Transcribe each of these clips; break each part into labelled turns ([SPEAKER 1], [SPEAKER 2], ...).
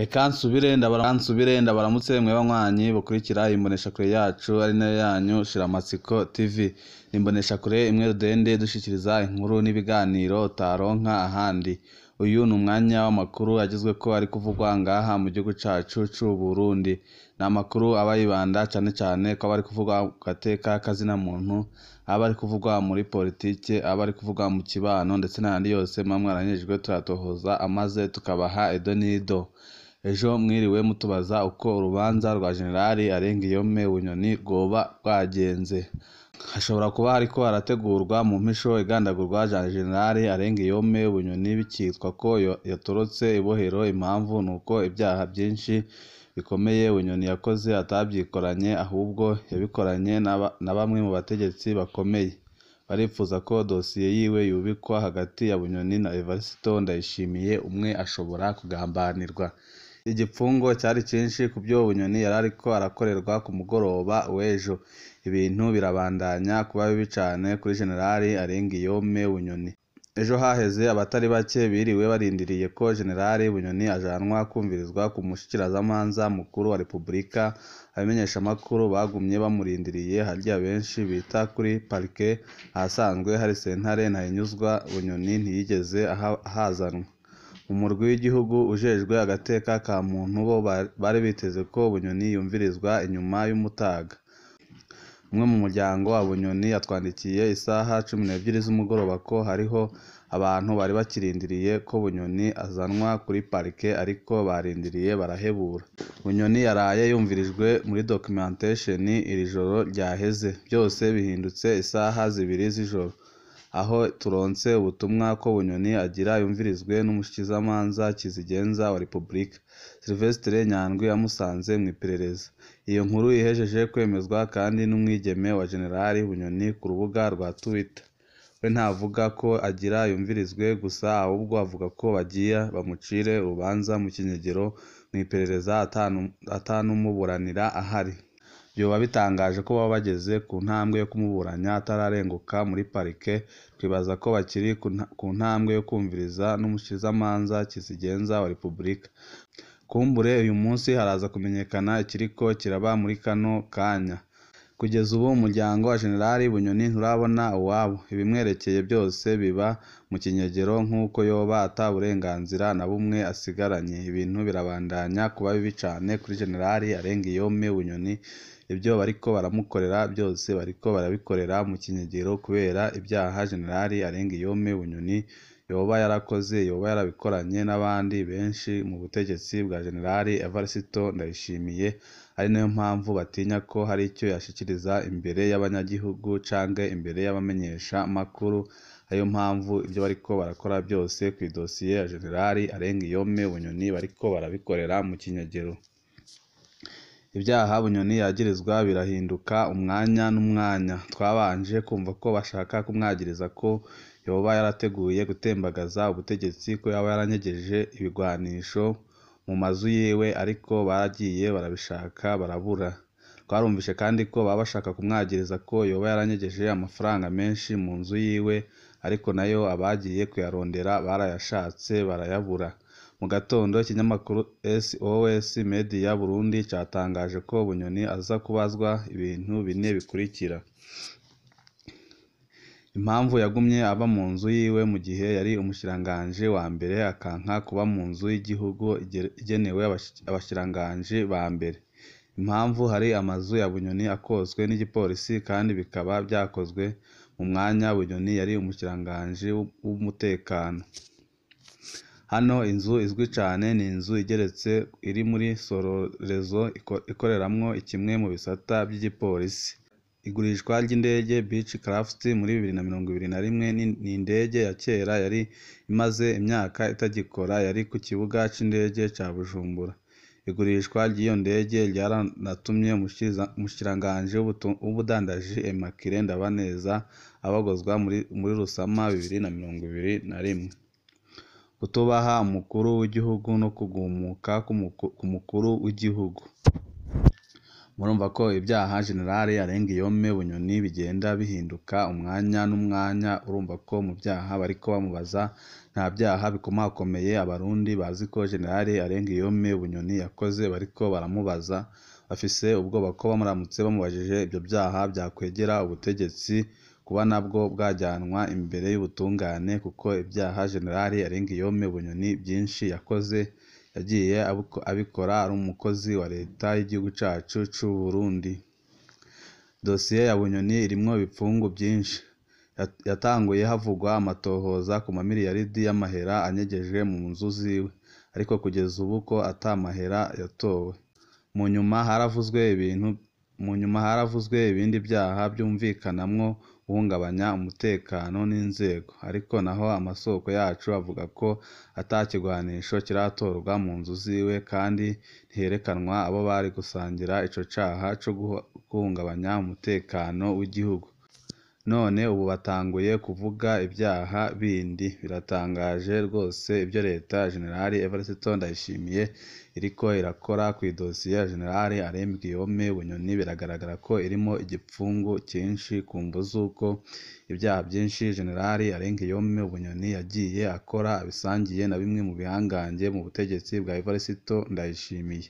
[SPEAKER 1] reka nsubire ndabara nsubire ndabaramutse mwe banywanyi bukurikira imboneshakure yacu ari nayo yanyu shiramatsiko tv ni imboneshakure imwe Rudende dushyikiriza inkuru n'ibiganiro utaronka ahandi uyu ni umwanya w'amakuru agezwe ko ari kuvugwa ngaha mu gihugu cyacu cy'u Burundi ni amakuru aba yibanda cyane cyane ko aba ari kuvugwa ku gateka k'azina muntu aba ari kuvugwa muri politiki aba ari kuvugwa mu kibano ndetse n'andi yose mwa mwaranyejwe turatohoza amaze tukabaha edo n'ido ejo mwiriwe mutubaza uko urubanza rwa Generali arengiyome Bunyoni rwoba rwagenze hashobora kuba ariko harategurwa mu mpisho igandagurwa rya Generali Arengaiyome Bunyoni bikitwa ko yatorotse ibohero impamvu nuko ibyaha byinshi bikomeye Bunyoni yakoze atabyikoranye ahubwo yabikoranye na bamwe mu bategetsi bakomeye baripfuza ko dosiye yiwe yubikwa hagati ya Bunyoni na Evariste Ndayishimiye umwe ashobora kugambanirwa Igipfungo cyari cyinshi ku byo Bunyoni yari ariko arakorerwa ku mugoroba w'ejo. Ibintu birabandanya kuba bibi cyane kuri Jenerali Arenguiyome Bunyoni. Ejo haheze abatari bake biriwe barindiriye ko Generali Bunyoni ajanwa kumvirizwa ku mushyikirazamanza mukuru wa Repubulika. Abamenyeshamakuru bagumye bamurindiriye harya benshi bita kuri parike ahasanzwe hari sentare ntahinyuzwa Bunyoni ntiyigeze ahazanwa. Umurwi w'igihugu ujejwe agateka ka muntu bo bari biteze ko Bunyoni yumvirizwa inyuma y'umutaga. Umwe mu muryango wa Bunyoni yatwandikiye isaha cumi n'ebyiri z'umugoroba ko hariho abantu bari bakirindiriye ko Bunyoni azanwa kuri parike ariko barindiriye barahebura. Bunyoni yaraye yumvirijwe muri documentation iri joro ryaheze. Byose bihindutse isaha zibiri z'ijoro. aho turonse ubutumwa ko Bunyoni agira yumvirizwe n'umushikizamanza Kizigenza wa Repubulika Sylvestre Nyandwi yamusanze mu iperereza iyo nkuru ihejeje kwemezwa kandi n'umwigeme wa Generali Bunyoni ku rubuga rwa Twitter we ntavuga ko agira yumvirizwe gusa ahubwo avuga ko bagiye bamucire urubanza mu kinyegero mu iperereza atanumuburanira ahari Byoba bitangaje ko baba bageze ku ntambwe yo kumuburanya atararenguka muri parike, twibaza ko bakiri ku ntambwe yo kumviriza n’umushyizamanza Kisigenza wa Repubulika. Kumbure uyu munsi haraza kumenyekana ikiriko kiraba muri kano kanya. Kugeza ubu umuryango wa Gen. Bunyoni nturabona uwabo, ibimwerekeye byose biba mu kinyegero nk'uko yoba ata na bumwe asigaranye. Ibintu birabandanya kuba bibi cyane kuri Gen. Arengaiyome Bunyoni, ibyo bariko baramukorera byose bariko barabikorera mu kinyegero kubera ibyaha Gen. Arengaiyome Bunyoni yakoze. yoba yarakoze, yoba yarabikoranye n'abandi benshi mu butegetsi bwa Jenerali Evariste Ndayishimiye, ari nayo mpamvu batinya ko hari icyo yashyikiriza imbere y'abanyagihugu canke imbere y'abamenyeshamakuru, ariyo mpamvu ivyo bariko barakora byose ku kw'idosiye ya Jenerali Arengiyome Bunyoni bariko barabikorera mu kinyagiro. Ibyaha Bunyoni yagirizwa birahinduka umwanya n'umwanya. Twabanje kumva ko bashaka kumwangiriza, ko yoba yarateguye gutembagaza ubutegetsi, ko yoba yaranyegeje ibigwanisho mu mazu yiwe ariko baragiye barabishaka barabura. Twarumvise kandi ko baba bashaka kumwangiriza, ko yoba yaranyegeje amafaranga menshi mu nzu yiwe ariko nayo abagiye kuyarondera barayashatse barayabura. Mu gatondo, ikinyamakuru SOS Media Burundi cyatangaje ko Bunyoni aza kubazwa ibintu bine bikurikira: Impamvu yagumye aba mu nzu yiwe mu gihe yari umushikiranganji wa mbere akanka kuba mu nzu y'igihugu igenewe abashikiranganji ba mbere. Impamvu hari amazu ya Bunyoni akozwe n'igipolisi kandi bikaba byakozwe mu mwanya Bunyoni yari umushikiranganji w'umutekano. Hano inzu izwi cyane ni inzu igeretse iri muri Sororezo ikoreramo kimwe mu bisata by'igipolisi. Igurishwa ry'indege beach craft muri bibiri na mirongo ibiri na rimwe ni indege ya kera yari imaze imyaka itagikora yari ku kibuga cy'indege cya Bujumbura. Igurishwa ry'iyo ndege ryaranatumye umushikiranganji w'ubudandaji Immaculee Ndabaneza abagozwa muri Rusama bibiri na mirongo ibiri na rimwe. kutubaha umukuru w'igihugu no kugumuka ku mukuru w'igihugu murumva ko ibyaha generale Arengiyome Bunyoni bigenda bihinduka umwanya n'umwanya urumva ko mu byaha bariko bamubaza nta byaha bikomakomeye abarundi bazi ko generale Arengiyome Bunyoni yakoze bariko baramubaza bafise ubwoba ko bamuramutse bamubajije ibyo byaha byakwegera ubutegetsi kuba nabwo bwajyanwa imbere y'ubutungane kuko ibyaha Jenerali Arengayoome Bunyoni byinshi yakoze yagiye abikora ari umukozi wa Leta y'igihugu cyacu cy'u Burundi. Dosiye ya Bunyoni irimo ibipfungu byinshi. Yatanguye havugwa amatohoza ku mamiliyaridi y'amahera anyegeje mu nzu ziwe, ariko kugeza ubu ko atamahera yatowe. Mu nyuma haravuzwe ibintu mu nyuma haravuzwe ibindi byaha byumvikanamwo guhungabanya umutekano n'inzego ariko naho amasoko yacu avuga ko ata kigwanisho kiratorwa mu nzu ziwe kandi ntiherekanwa abo bari gusangira icyo caha cyo guhungabanya umutekano w'igihugu none ubu batanguye kuvuga ibyaha bindi biratangaje rwose ibyo leta ya General Evariste Ndayishimiye iriko irakora ku idosiye ya General Alain Guillaume Bunyoni biragaragara ko irimo igipfungu cyinshi kumva z'uko ibyaha byinshi General Alain Guillaume Bunyoni yagiye akora abisangiye na bimwe mu bihangange mu butegetsi bwa Evariste Ndayishimiye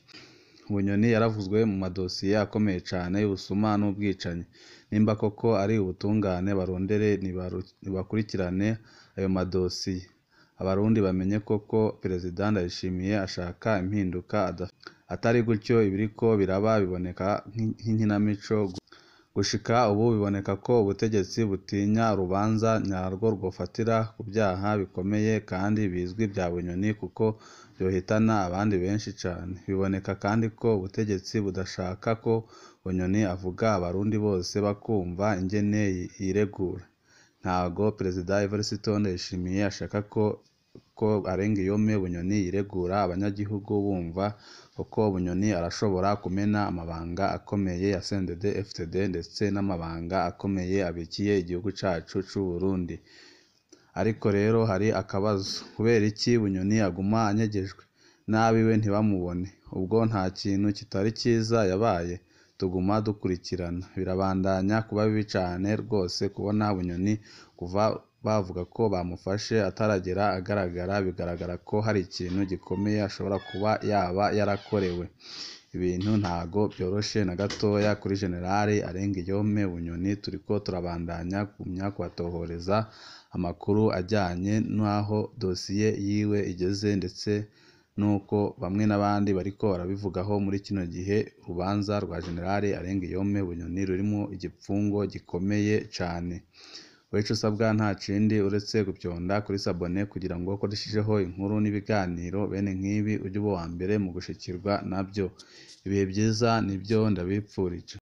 [SPEAKER 1] Bunyoni yaravuzwe mu madosiye akomeye cyane y'ubusuma n'ubwicanyi nimba koko ari ubutungane barondere nibakurikirane ayo madosiye, abarundi bamenye koko Perezida Ndayishimiye ashaka impinduka atari gutyo ibiriko biraba biboneka nk'ikinamico Gushika ubu biboneka ko ubutegetsi butinya rubanza nyarwo rwofatira ku byaha bikomeye kandi bizwi bya Bunyoni kuko byohitana abandi benshi cane. Biboneka kandi ko ubutegetsi budashaka ko Bunyoni avuga Abarundi bose bakumva ingene yiregura. Ntago Perezida Evariste Ndayishimiye ashaka ko ko abenga yome bunyoni yiregura abanyagihugu bumva uko bunyoni arashobora kumena amabanga akomeye ya sendede fpd ndetse n'amabanga akomeye abikiye igihugu cyacu cy'u Burundi ariko rero hari akabazo kubera iki bunyoni aguma anyegejwe we ntibamubone ubwo nta kintu kitari cyiza yabaye tuguma dukurikirana birabandanya kuba bibi cyane rwose kubona bunyoni kuva bavuga ko bamufashe ataragera agaragara bigaragara ko hari ikintu gikomeye ashobora kuba yaba yarakorewe ibintu ntago byoroshye na gatoya kuri General Arengiyome Bunyoni turiko turabandanya kugumya kubatohoreza amakuru ajyanye n'aho dosiye yiwe igeze ndetse nuko bamwe n'abandi bariko barabivugaho muri kino gihe urubanza rwa General Arengiyome Bunyoni rurimo igipfungo gikomeye cyane. wowe usabwa nta kindi uretse gupyonda kuri sabone kugira ngo uko inkuru n'ibiganiro bene nk'ibi ujye uba uwa mbere mu gushikirwa nabyo ibihe byiza nibyo byo ndabipfurije